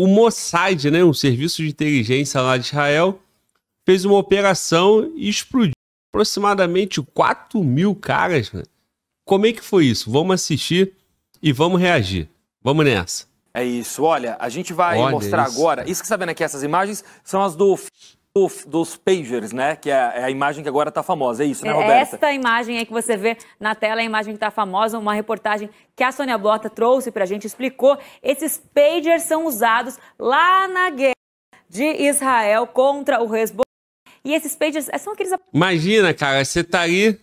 o Mossad, né, um serviço de inteligência lá de Israel, fez uma operação e explodiu aproximadamente 4 mil caras. Né? Como é que foi isso? Vamos assistir e vamos reagir. Vamos nessa. É isso. Olha, a gente vai Olha mostrar isso. agora. Isso que você está vendo aqui, essas imagens, são as do dos, pagers, né? Que é, é a imagem que agora está famosa, é isso, né, é Roberta? Esta imagem aí que você vê na tela, é a imagem que está famosa, uma reportagem que a Sônia Blota trouxe para a gente, explicou. Esses pagers são usados lá na guerra de Israel contra o Hezbollah. E esses pagers é, são aqueles... Imagina, cara, você tá ali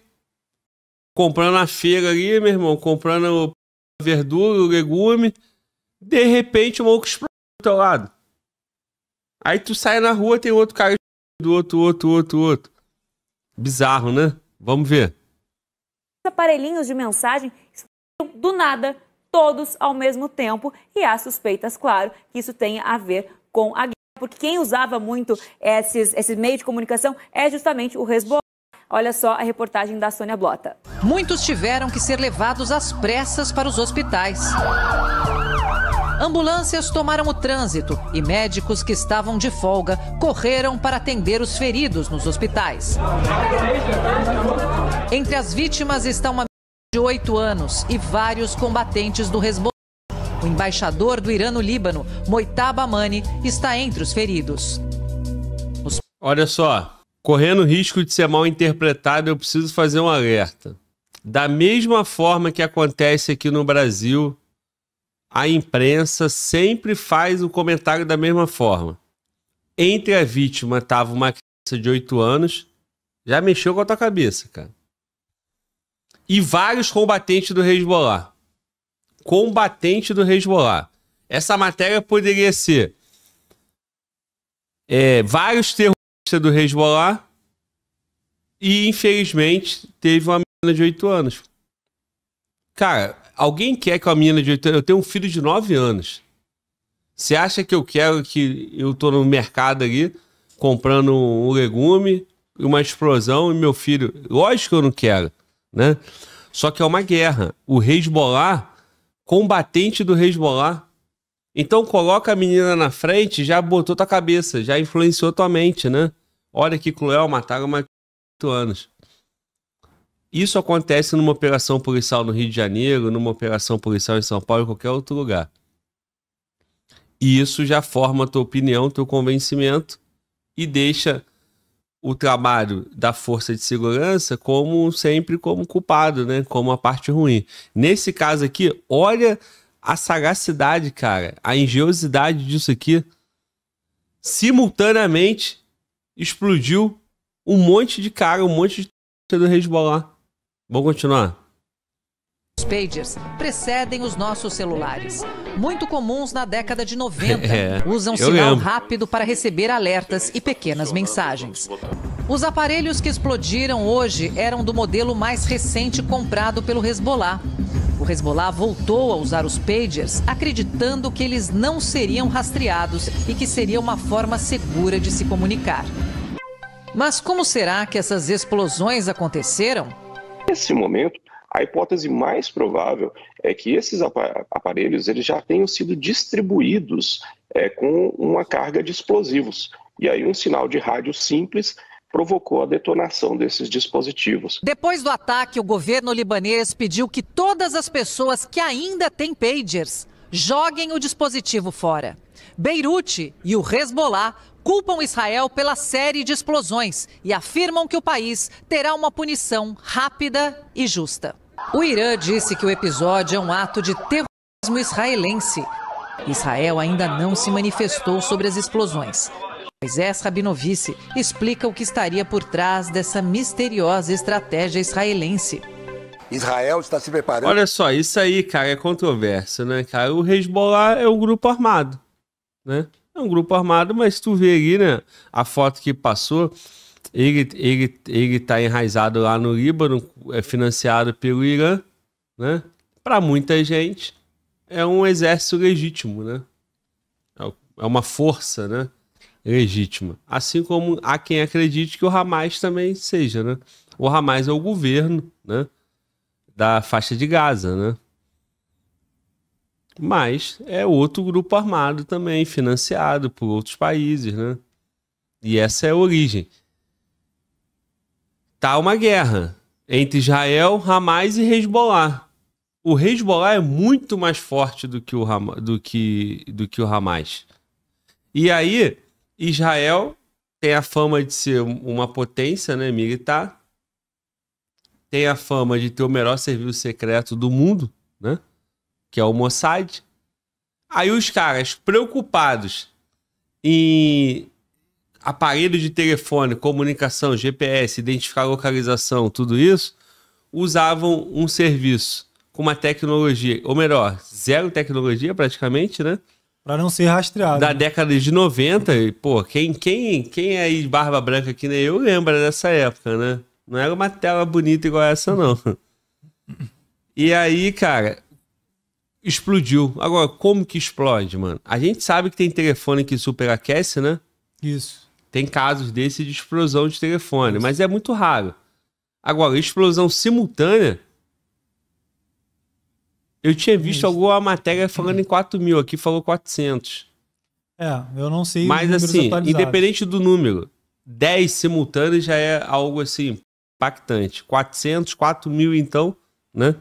comprando a feira ali, meu irmão, comprando verdura, legume, de repente o maluco explode do teu lado. Aí tu sai na rua, tem outro cara do outro, outro, outro, outro. Bizarro, né? Vamos ver. Aparelhinhos de mensagem do nada, todos ao mesmo tempo, e há suspeitas, claro, que isso tenha a ver com a guerra, porque quem usava muito esses, esses meios de comunicação é justamente o Hezbollah. Olha só a reportagem da Sônia Blota. Muitos tiveram que ser levados às pressas para os hospitais. Ambulâncias tomaram o trânsito e médicos que estavam de folga correram para atender os feridos nos hospitais. Entre as vítimas está uma de 8 anos e vários combatentes do Hezbollah. O embaixador do Irã no Líbano, Moitaba Amani, está entre os feridos. Os... Olha só, correndo risco de ser mal interpretado, eu preciso fazer um alerta. Da mesma forma que acontece aqui no Brasil, a imprensa sempre faz o comentário da mesma forma. Entre a vítima estava uma criança de 8 anos, já mexeu com a tua cabeça, cara. E vários combatentes do Hezbollah. Combatente do Hezbollah. Essa matéria poderia ser é, vários terroristas do Hezbollah e, infelizmente, teve uma menina de 8 anos. Cara, Alguém quer que a menina de 8 anos. Eu tenho um filho de 9 anos. Você acha que eu quero que eu tô no mercado ali comprando um legume, uma explosão e meu filho. Lógico que eu não quero, né? Só que é uma guerra. O Hezbollah, combatente do Hezbollah. Então coloca a menina na frente, já botou tua cabeça, já influenciou tua mente, né? Olha que cruel, mataram mais de 8 anos. Isso acontece numa operação policial no Rio de Janeiro, numa operação policial em São Paulo, em qualquer outro lugar. E isso já forma a tua opinião, teu convencimento e deixa o trabalho da força de segurança como sempre como culpado, né? Como a parte ruim. Nesse caso aqui, olha a sagacidade, cara, a engenhosidade disso aqui. Simultaneamente explodiu um monte de cara, um monte de do Hezbollah. Vamos continuar. Os pagers precedem os nossos celulares, muito comuns na década de 90. É, usam sinal lembro. rápido para receber alertas e pequenas mensagens. Os aparelhos que explodiram hoje eram do modelo mais recente comprado pelo Hezbollah. O Hezbollah voltou a usar os pagers, acreditando que eles não seriam rastreados e que seria uma forma segura de se comunicar. Mas como será que essas explosões aconteceram? Nesse momento, a hipótese mais provável é que esses aparelhos eles já tenham sido distribuídos é, com uma carga de explosivos. E aí, um sinal de rádio simples provocou a detonação desses dispositivos. Depois do ataque, o governo libanês pediu que todas as pessoas que ainda têm pagers joguem o dispositivo fora. Beirute e o Hezbollah culpam Israel pela série de explosões e afirmam que o país terá uma punição rápida e justa. O Irã disse que o episódio é um ato de terrorismo israelense. Israel ainda não se manifestou sobre as explosões. Moisés Rabinovice explica o que estaria por trás dessa misteriosa estratégia israelense. Israel está se preparando. Olha só, isso aí, cara, é controverso, né, cara? O Hezbollah é um grupo armado, né? É um grupo armado, mas tu vê ali, né? A foto que passou, ele, ele, ele tá enraizado lá no Líbano, é financiado pelo Irã, né? Para muita gente, é um exército legítimo, né? É, é uma força, né? Legítima. Assim como há quem acredite que o Hamas também seja, né? O Hamas é o governo, né? Da faixa de Gaza, né? Mas é outro grupo armado também, financiado por outros países, né? E essa é a origem. Tá uma guerra entre Israel, Hamas e Hezbollah. O Hezbollah é muito mais forte do que o, Ham do que, do que o Hamas. E aí, Israel tem a fama de ser uma potência né, militar, tem a fama de ter o melhor serviço secreto do mundo, né? que é o Mossad. Aí os caras preocupados em aparelho de telefone, comunicação, GPS, identificar localização, tudo isso, usavam um serviço com uma tecnologia, ou melhor, zero tecnologia praticamente, né? Para não ser rastreado. Da né? década de 90, e, pô, quem, quem, quem é de barba branca que nem eu lembra dessa época, né? Não era uma tela bonita igual essa, não. E aí, cara, explodiu. Agora, como que explode, mano? A gente sabe que tem telefone que superaquece, né? Isso. Tem casos desse de explosão de telefone, mas é muito raro. Agora, explosão simultânea. Eu tinha visto Isso. alguma matéria falando em 4 mil, aqui falou 400. É, eu não sei. Mas assim, independente do número, 10 simultâneos já é algo assim impactante. 400, 4 mil então, né?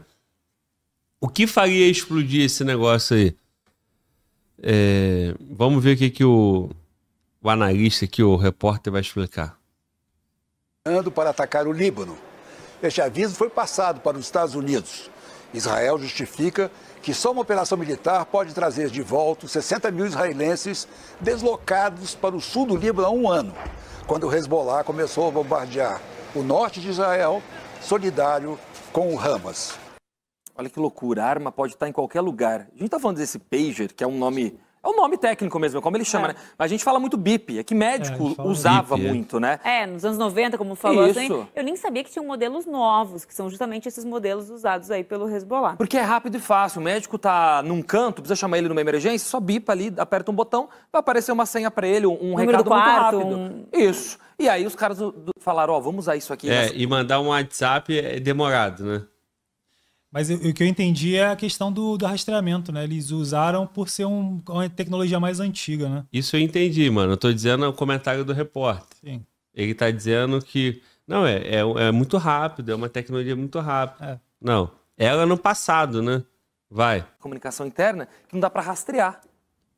O que faria explodir esse negócio aí? É, vamos ver o que, que o, o analista, que o repórter vai explicar. Para atacar o Líbano. Este aviso foi passado para os Estados Unidos. Israel justifica que só uma operação militar pode trazer de volta 60 mil israelenses deslocados para o sul do Líbano há um ano, quando o Hezbollah começou a bombardear o norte de Israel, solidário com o Hamas. Olha que loucura, a arma pode estar em qualquer lugar. A gente está falando desse pager, que é um nome é um nome técnico mesmo, é como ele chama, é. né? Mas a gente fala muito bip, é que médico é, usava é. muito, é. né? É, nos anos 90, como falou, Isso. Assim, eu nem sabia que tinham modelos novos, que são justamente esses modelos usados aí pelo Hezbollah. Porque é rápido e fácil, o médico tá num canto, precisa chamar ele numa emergência, só bipa ali, aperta um botão, vai aparecer uma senha para ele, um Número recado quarto, muito rápido. Um... Isso. E aí os caras falaram, ó, oh, vamos usar isso aqui. É, e mandar um WhatsApp é demorado, né? Mas o que eu entendi é a questão do, do rastreamento, né? Eles usaram por ser um, uma tecnologia mais antiga, né? Isso eu entendi, mano. Eu tô dizendo o comentário do repórter. Sim. Ele tá dizendo que. Não, é, é, é muito rápido, é uma tecnologia muito rápida. É. Não. Ela no passado, né? Vai. Comunicação interna que não dá para rastrear.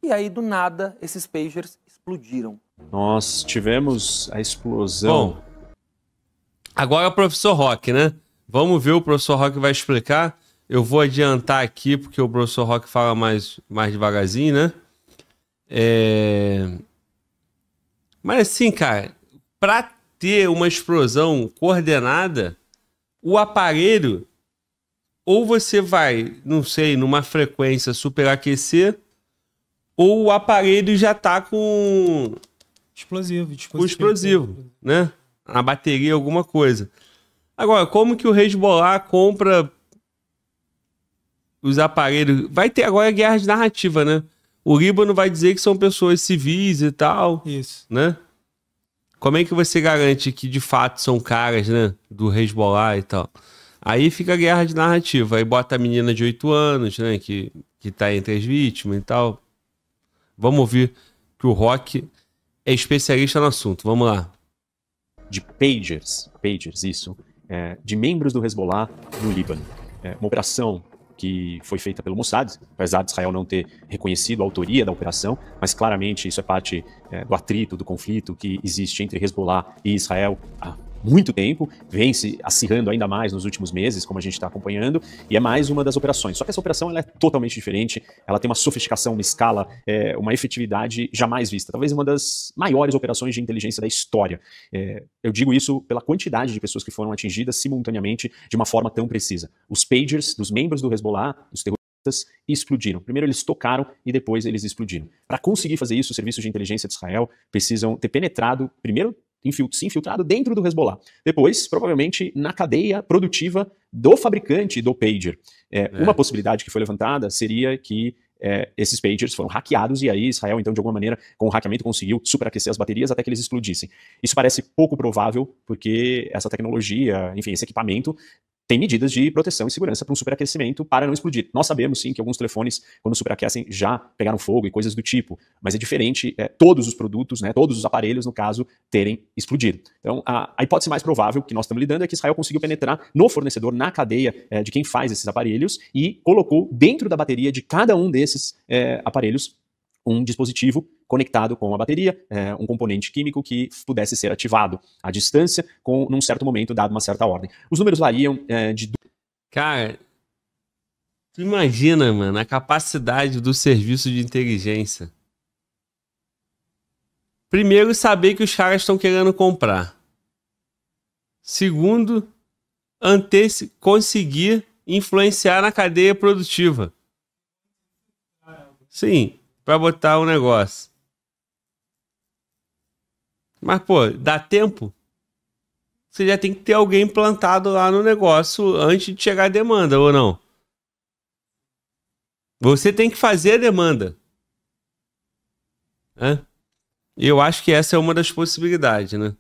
E aí, do nada, esses pagers explodiram. Nós tivemos a explosão. Bom, agora é o professor Rock, né? Vamos ver o professor Rock vai explicar. Eu vou adiantar aqui, porque o professor Rock fala mais, mais devagarzinho, né? É... Mas assim, cara, para ter uma explosão coordenada, o aparelho ou você vai, não sei, numa frequência superaquecer, ou o aparelho já tá com explosivo, Com explosivo, né? A bateria alguma coisa. Agora, como que o Reis de compra os aparelhos? Vai ter agora guerra de narrativa, né? O Líbano vai dizer que são pessoas civis e tal. Isso. Né? Como é que você garante que de fato são caras, né? Do Hezbollah e tal. Aí fica a guerra de narrativa. Aí bota a menina de 8 anos, né? Que, que tá entre as vítimas e tal. Vamos ouvir que o Rock é especialista no assunto. Vamos lá. De pagers. Pagers, isso é, de membros do Hezbollah no Líbano. É, uma operação que foi feita pelo Mossad, apesar de Israel não ter reconhecido a autoria da operação, mas claramente isso é parte é, do atrito, do conflito que existe entre Hezbollah e Israel há muito tempo, vem se acirrando ainda mais nos últimos meses, como a gente está acompanhando, e é mais uma das operações. Só que essa operação ela é totalmente diferente, ela tem uma sofisticação, uma escala, é, uma efetividade jamais vista. Talvez uma das maiores operações de inteligência da história. É, eu digo isso pela quantidade de pessoas que foram atingidas simultaneamente de uma forma tão precisa. Os pagers dos membros do Hezbollah, dos terroristas, explodiram. Primeiro eles tocaram e depois eles explodiram. Para conseguir fazer isso, os serviços de inteligência de Israel precisam ter penetrado primeiro se infiltrado dentro do Hezbollah. Depois, provavelmente, na cadeia produtiva do fabricante do pager. É, é. Uma possibilidade que foi levantada seria que é, esses pagers foram hackeados e aí Israel, então, de alguma maneira, com o hackeamento, conseguiu superaquecer as baterias até que eles explodissem. Isso parece pouco provável, porque essa tecnologia, enfim, esse equipamento tem medidas de proteção e segurança para um superaquecimento para não explodir. Nós sabemos sim que alguns telefones, quando superaquecem, já pegaram fogo e coisas do tipo, mas é diferente é, todos os produtos, né, todos os aparelhos, no caso, terem explodido. Então, a, a, hipótese mais provável que nós estamos lidando é que Israel conseguiu penetrar no fornecedor, na cadeia é, de quem faz esses aparelhos e colocou dentro da bateria de cada um desses é, aparelhos um dispositivo conectado com a bateria, é, um componente químico que pudesse ser ativado à distância, com num certo momento, dado uma certa ordem. Os números variam é, de. Cara, tu imagina, mano, a capacidade do serviço de inteligência. Primeiro, saber que os caras estão querendo comprar. Segundo, antes conseguir influenciar na cadeia produtiva. Sim, para botar o um negócio. Mas, pô, dá tempo? Você já tem que ter alguém plantado lá no negócio antes de chegar a demanda, ou não? Você tem que fazer a demanda. E Eu acho que essa é uma das possibilidades, né?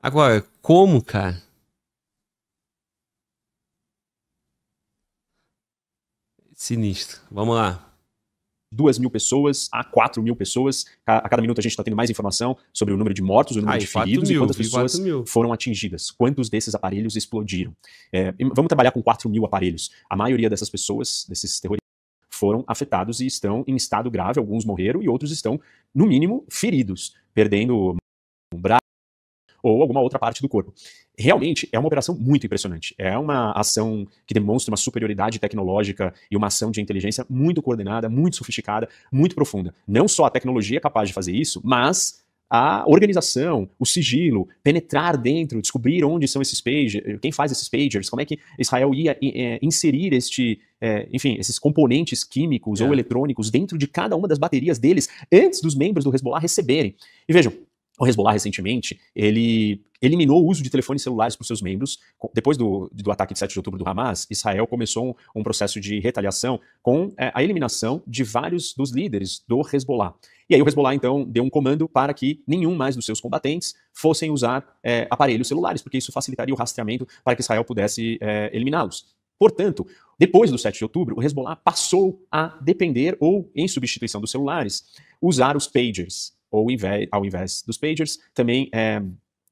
Agora, como, cara? Sinistro. Vamos lá. 2 mil pessoas a 4 mil pessoas. A, cada minuto a gente está tendo mais informação sobre o número de mortos, o número de feridos mil, e quantas pessoas foram atingidas. Quantos desses aparelhos explodiram? É, vamos trabalhar com 4 mil aparelhos. A maioria dessas pessoas, desses terroristas, foram afetados e estão em estado grave. Alguns morreram e outros estão, no mínimo, feridos, perdendo um braço ou alguma outra parte do corpo. Realmente é uma operação muito impressionante. É uma ação que demonstra uma superioridade tecnológica e uma ação de inteligência muito coordenada, muito sofisticada, muito profunda. Não só a tecnologia é capaz de fazer isso, mas a organização, o sigilo, penetrar dentro, descobrir onde são esses pagers, quem faz esses pagers, como é que Israel ia é, inserir este, é, enfim, esses componentes químicos é. ou eletrônicos dentro de cada uma das baterias deles antes dos membros do Hezbollah receberem. E vejam, o Hezbollah recentemente, ele eliminou o uso de telefones celulares para os seus membros. Depois do, do ataque de 7 de outubro do Hamas, Israel começou um, um processo de retaliação com é, a eliminação de vários dos líderes do Hezbollah. E aí o Hezbollah, então, deu um comando para que nenhum mais dos seus combatentes fossem usar é, aparelhos celulares, porque isso facilitaria o rastreamento para que Israel pudesse é, eliminá-los. Portanto, depois do 7 de outubro, o Hezbollah passou a depender ou, em substituição dos celulares, usar os pagers, ou invés, ao invés dos pagers, também é,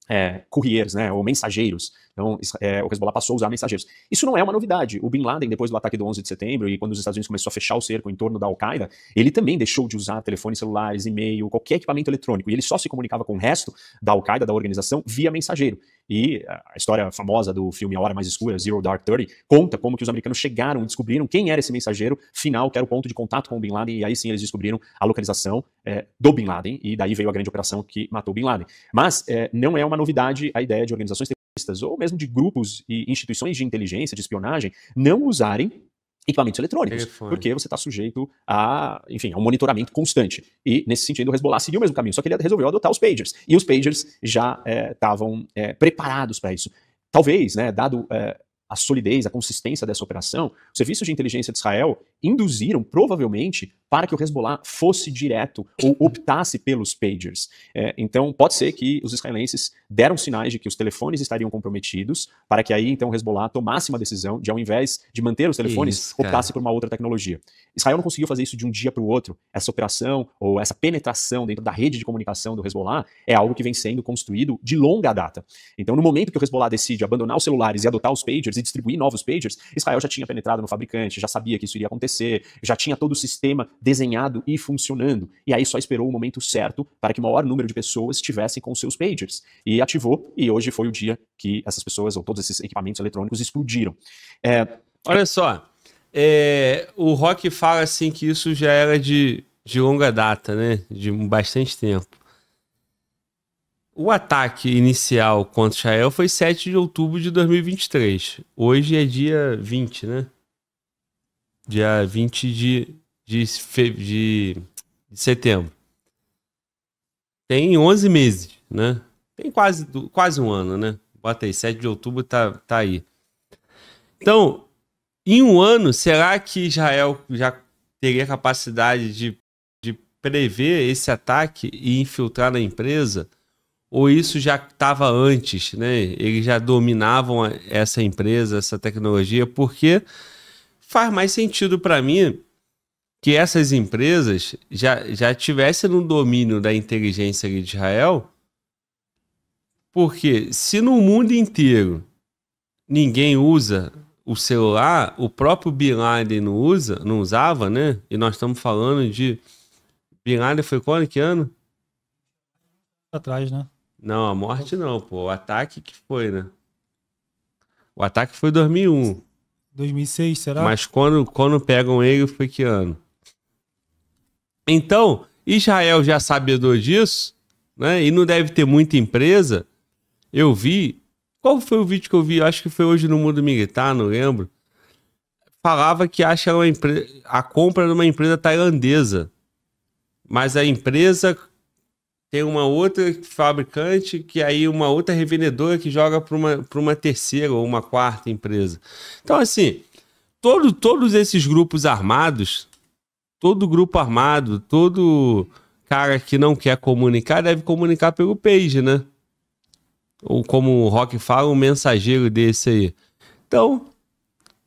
é, couriers, né, ou mensageiros. Então, é, o Hezbollah passou a usar mensageiros. Isso não é uma novidade. O Bin Laden, depois do ataque do 11 de setembro e quando os Estados Unidos começou a fechar o cerco em torno da Al-Qaeda, ele também deixou de usar telefones celulares, e-mail, qualquer equipamento eletrônico. E ele só se comunicava com o resto da Al-Qaeda, da organização, via mensageiro. E a história famosa do filme A Hora Mais Escura, Zero Dark Thirty, conta como que os americanos chegaram e descobriram quem era esse mensageiro final, que era o ponto de contato com o Bin Laden, e aí sim eles descobriram a localização é, do Bin Laden, e daí veio a grande operação que matou o Bin Laden. Mas é, não é uma novidade a ideia de organizações terroristas ou mesmo de grupos e instituições de inteligência, de espionagem, não usarem equipamentos eletrônicos, Telefone. porque você está sujeito a, enfim, a um monitoramento constante. E, nesse sentido, o Hezbollah seguiu o mesmo caminho, só que ele resolveu adotar os pagers. E os pagers já estavam eh, é, eh, é, preparados para isso. Talvez, né, dado é, a solidez, a consistência dessa operação, os serviços de inteligência de Israel induziram, provavelmente, para que o Hezbollah fosse direto ou optasse pelos pagers. É, então, pode ser que os israelenses deram sinais de que os telefones estariam comprometidos, para que aí, então, o Hezbollah tomasse uma decisão de, ao invés de manter os telefones, isso, optasse por uma outra tecnologia. Israel não conseguiu fazer isso de um dia para o outro. Essa operação ou essa penetração dentro da rede de comunicação do Hezbollah é algo que vem sendo construído de longa data. Então, no momento que o Hezbollah decide abandonar os celulares e adotar os pagers, e distribuir novos pagers, Israel já tinha penetrado no fabricante, já sabia que isso iria acontecer, já tinha todo o sistema desenhado e funcionando. E aí só esperou o momento certo para que o maior número de pessoas estivessem com seus pagers. E ativou, e hoje foi o dia que essas pessoas, ou todos esses equipamentos eletrônicos, explodiram. É... Olha só, é, o Rock fala assim que isso já era de, de longa data, né? De bastante tempo. O ataque inicial contra Israel foi 7 de outubro de 2023. Hoje é dia 20, né? Dia 20 de, de, fe... de... de setembro. Tem 11 meses, né? Tem quase, quase um ano, né? Bota aí, 7 de outubro tá, tá aí. Então, em um ano, será que Israel já teria capacidade de, de prever esse ataque e infiltrar na empresa? ou isso já estava antes, né? Eles já dominavam essa empresa, essa tecnologia, porque faz mais sentido para mim que essas empresas já, já tivessem no domínio da inteligência de Israel, porque se no mundo inteiro ninguém usa o celular, o próprio Bin Laden não usa, não usava, né? E nós estamos falando de Bin Laden foi quando que ano? Atrás, né? Não, a morte não, pô. O ataque que foi, né? O ataque foi 2001. 2006, será? Mas quando, quando pegam ele, foi que ano? Então, Israel já sabedor disso, né? E não deve ter muita empresa. Eu vi. Qual foi o vídeo que eu vi? Acho que foi hoje no Mundo Militar, não lembro. Falava que acha uma empre... a compra de uma empresa tailandesa. Mas a empresa tem uma outra fabricante, que aí uma outra revendedora que joga para uma, para uma terceira ou uma quarta empresa. Então, assim, todo, todos esses grupos armados, todo grupo armado, todo cara que não quer comunicar, deve comunicar pelo page, né? Ou como o Rock fala, um mensageiro desse aí. Então,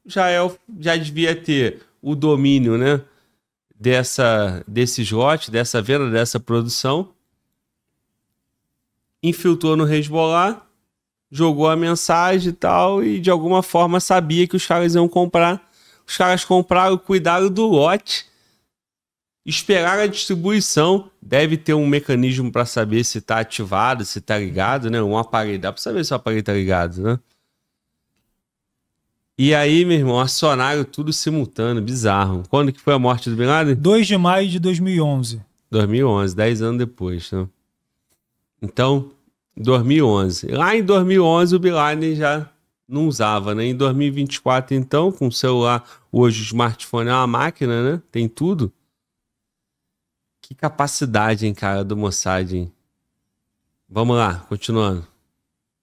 já, é, já devia ter o domínio, né? Dessa, desse lote, dessa venda, dessa produção infiltrou no Hezbollah, jogou a mensagem e tal, e de alguma forma sabia que os caras iam comprar. Os caras compraram, cuidaram do lote, esperaram a distribuição. Deve ter um mecanismo para saber se está ativado, se está ligado, né? Um aparelho, dá para saber se o aparelho está ligado, né? E aí, meu irmão, acionaram tudo simultâneo, bizarro. Quando que foi a morte do Bin Laden? 2 de maio de 2011. 2011, 10 anos depois, né? Então, 2011. Lá em 2011 o Bilani já não usava, né? Em 2024 então, com o celular, hoje o smartphone é uma máquina, né? Tem tudo. Que capacidade, hein, cara, do Mossad, hein? Vamos lá, continuando.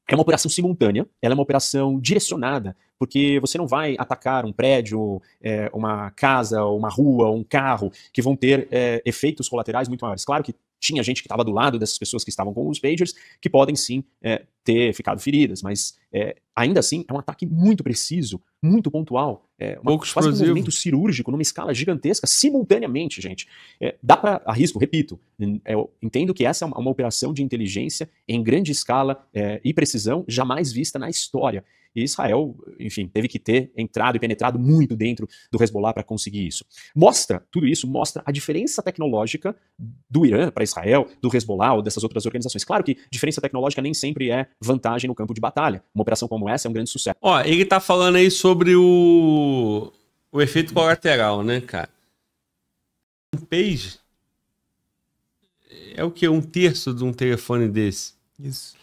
É uma operação simultânea, ela é uma operação direcionada, porque você não vai atacar um prédio, é, uma casa, uma rua, um carro, que vão ter é, efeitos colaterais muito maiores. Claro que tinha gente que estava do lado dessas pessoas que estavam com os pagers, que podem sim é, ter ficado feridas, mas é, ainda assim é um ataque muito preciso, muito pontual, é, uma, Pouco quase um movimento cirúrgico numa escala gigantesca, simultaneamente, gente. É, dá para arrisco, repito, é, eu entendo que essa é uma, uma operação de inteligência em grande escala é, e precisão jamais vista na história. E Israel, enfim, teve que ter entrado e penetrado muito dentro do Hezbollah para conseguir isso. Mostra, tudo isso mostra a diferença tecnológica do Irã para Israel, do Hezbollah ou dessas outras organizações. Claro que diferença tecnológica nem sempre é vantagem no campo de batalha. Uma operação como essa é um grande sucesso. Ó, ele tá falando aí sobre o, o efeito colateral, né, cara? Um page é o que? Um terço de um telefone desse. Isso.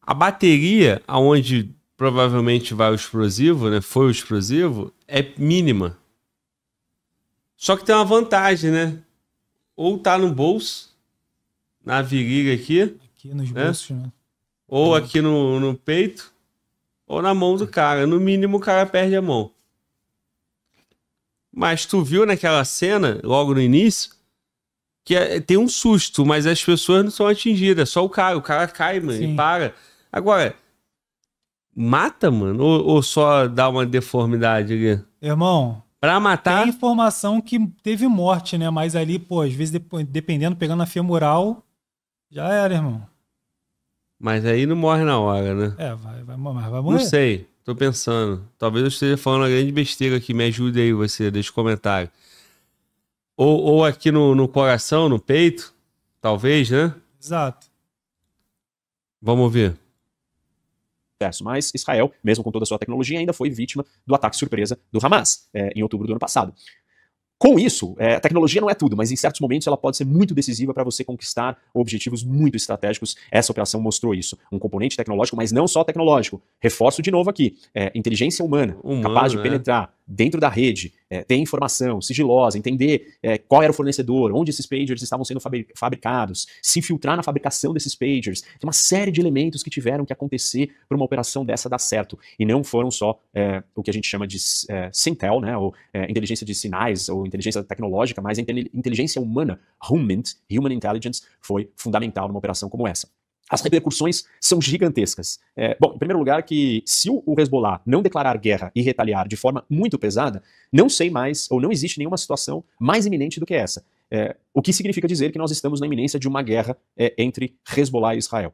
A bateria, aonde provavelmente vai o explosivo, né? Foi o explosivo, é mínima. Só que tem uma vantagem, né? Ou tá no bolso, na virilha aqui. Aqui nos né? bolsos, né? Ou uhum. aqui no, no peito, ou na mão do cara. No mínimo o cara perde a mão. Mas tu viu naquela cena, logo no início, que é, tem um susto, mas as pessoas não são atingidas, É só o cara. O cara cai, mano, Sim. e para. Agora, Mata, mano? Ou, ou só dá uma deformidade aqui? Irmão, Pra matar. Tem informação que teve morte, né? Mas ali, pô, às vezes, dependendo, pegando a femoral, já era, irmão. Mas aí não morre na hora, né? É, vai, vai, mas vai morrer. Não sei, tô pensando. Talvez eu esteja falando uma grande besteira aqui. Me ajude aí, você, deixa um comentário. Ou, ou aqui no, no coração, no peito, talvez, né? Exato. Vamos ver sucesso. Mas Israel, mesmo com toda a sua tecnologia, ainda foi vítima do ataque surpresa do Hamas é, em outubro do ano passado. Com isso, é, a tecnologia não é tudo, mas em certos momentos ela pode ser muito decisiva para você conquistar objetivos muito estratégicos. Essa operação mostrou isso. Um componente tecnológico, mas não só tecnológico. Reforço de novo aqui: é, inteligência humana, capaz de né? penetrar, dentro da rede, é, ter informação sigilosa, entender é, qual era o fornecedor, onde esses pagers estavam sendo fabricados, se infiltrar na fabricação desses pagers. Tem uma série de elementos que tiveram que acontecer para uma operação dessa dar certo. E não foram só é, o que a gente chama de é, Sintel, né, ou é, inteligência de sinais, ou inteligência tecnológica, mas a inteligência humana, Human Intelligence, foi fundamental numa operação como essa as repercussões são gigantescas. É, bom, em primeiro lugar, que se o Hezbollah não declarar guerra e retaliar de forma muito pesada, não sei mais, ou não existe nenhuma situação mais iminente do que essa. É, o que significa dizer que nós estamos na iminência de uma guerra é, entre Hezbollah e Israel.